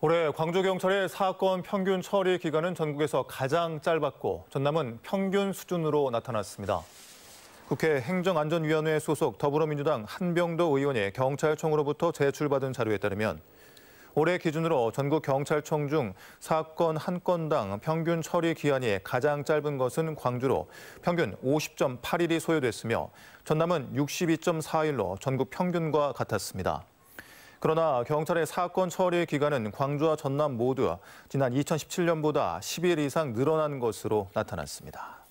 올해 광주경찰의 사건 평균 처리 기간은 전국에서 가장 짧았고 전남은 평균 수준으로 나타났습니다. 국회 행정안전위원회 소속 더불어민주당 한병도 의원이 경찰청으로부터 제출받은 자료에 따르면 올해 기준으로 전국 경찰청 중 사건 한 건당 평균 처리 기한이 가장 짧은 것은 광주로 평균 50.8일이 소요됐으며 전남은 62.4일로 전국 평균과 같았습니다. 그러나 경찰의 사건 처리 기간은 광주와 전남 모두 지난 2017년보다 10일 이상 늘어난 것으로 나타났습니다.